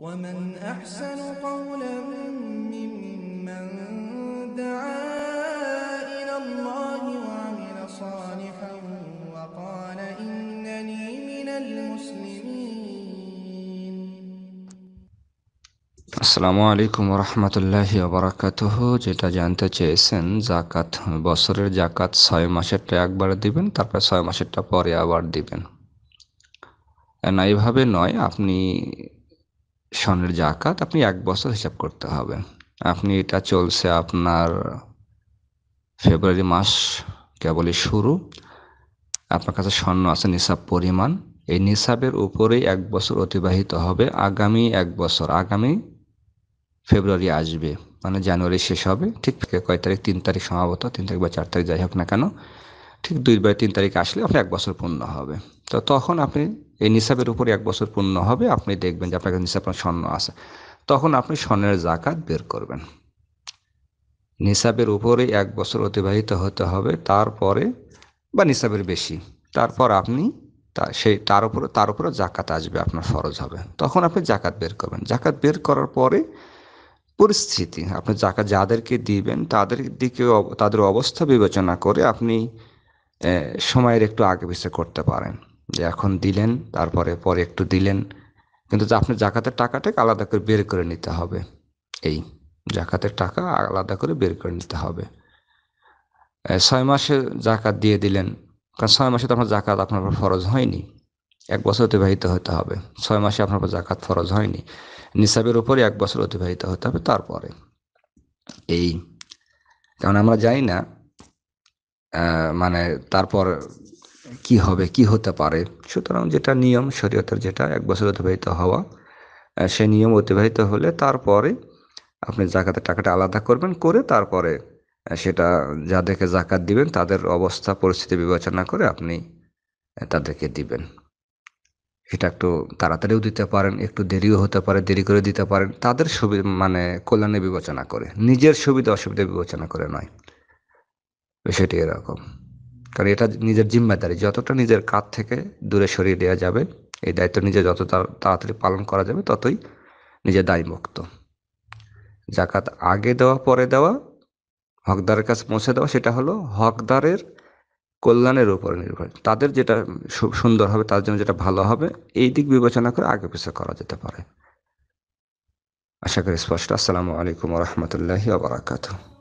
আসসালামু আলাইকুম রহমতুল্লাহি আবরাকাতহ যেটা জানতে চেয়েছেন জাকাত বছরের জাকাত ছয় মাসেরটা একবার দিবেন তারপরে ছয় মাসেরটা পরে আবার দিবেন না এইভাবে নয় আপনি সনের জাকাত আপনি এক বছর হিসাব করতে হবে আপনি এটা চলছে আপনার ফেব্রুয়ারি মাস কেবলই শুরু আপনার কাছে স্বর্ণ আছে নিসাব পরিমাণ এই নিসাবের উপরেই এক বছর অতিবাহিত হবে আগামী এক বছর আগামী ফেব্রুয়ারি আসবে মানে জানুয়ারি শেষ হবে ঠিক কয় তারিখ তিন তারিখ সম্ভবত তিন তারিখ বা চার তারিখ যাই হোক না কেন ঠিক দুই বা তিন তারিখ আসলে আপনি এক বছর পূর্ণ হবে তো তখন আপনি এই নিসাবের উপর এক বছর পূর্ণ হবে আপনি দেখবেন যে আপনার কাছে নিসাব আপনার স্বর্ণ আছে তখন আপনি স্বর্ণের জাকাত বের করবেন নিসাবের উপরে এক বছর অতিবাহিত হতে হবে তারপরে বা নিসাবের বেশি তারপর আপনি তা সেই তার উপরে তার উপরে জাকাত আসবে আপনার ফরজ হবে তখন আপনি জাকাত বের করবেন জাকাত বের করার পরে পরিস্থিতি আপনি জাকাত যাদেরকে দিবেন তাদের দিকে তাদের অবস্থা বিবেচনা করে আপনি সময়ের একটু আগে পিছিয়ে করতে পারেন যে এখন দিলেন তারপরে পরে একটু দিলেন কিন্তু আপনি জাকাতের টাকাটাকে আলাদা করে বের করে নিতে হবে এই জাকাতের টাকা আলাদা করে বের করে নিতে হবে ছয় মাসে জাকাত দিয়ে দিলেন কারণ ছয় মাসে তো আপনার জাকাত আপনার ফরজ হয়নি এক বছর অতিবাহিত হতে হবে ছয় মাসে আপনার জাকাত ফরজ হয়নি নিসাবের উপরে এক বছর অতিবাহিত হতে হবে তারপরে এই কারণ আমরা জানি না মানে তারপর কি হবে কি হতে পারে সুতরাং যেটা নিয়ম শরীয়তের যেটা এক বছর অতিবাহিত হওয়া সে নিয়ম অতিবাহিত হলে তারপরে আপনি জাকাতের টাকাটা আলাদা করবেন করে তারপরে সেটা যাদেরকে জাকাত দিবেন তাদের অবস্থা পরিস্থিতি বিবেচনা করে আপনি তাদেরকে দিবেন এটা একটু তাড়াতাড়িও দিতে পারেন একটু দেরিও হতে পারে দেরি করে দিতে পারেন তাদের সুবি মানে কল্যাণে বিবেচনা করে নিজের সুবিধা অসুবিধা বিবেচনা করে নয় বিষয়টি এরকম কারণ এটা নিজের জিম্মাদারি যতটা নিজের কাজ থেকে দূরে সরিয়ে দেওয়া যাবে এই দায়িত্ব নিজে যত তাড়াতাড়ি পালন করা যাবে ততই নিজে দায়মুক্ত জাকাত আগে দেওয়া পরে দেওয়া হকদারের কাছে পৌঁছে দেওয়া সেটা হলো হকদারের কল্যাণের উপর নির্ভর তাদের যেটা সুন্দর হবে তার জন্য যেটা ভালো হবে এই দিক বিবেচনা করে আগে পিছিয়ে করা যেতে পারে আশা করি স্পষ্ট আসসালামু আলাইকুম রহমতুল্লাহ আবরাকাতু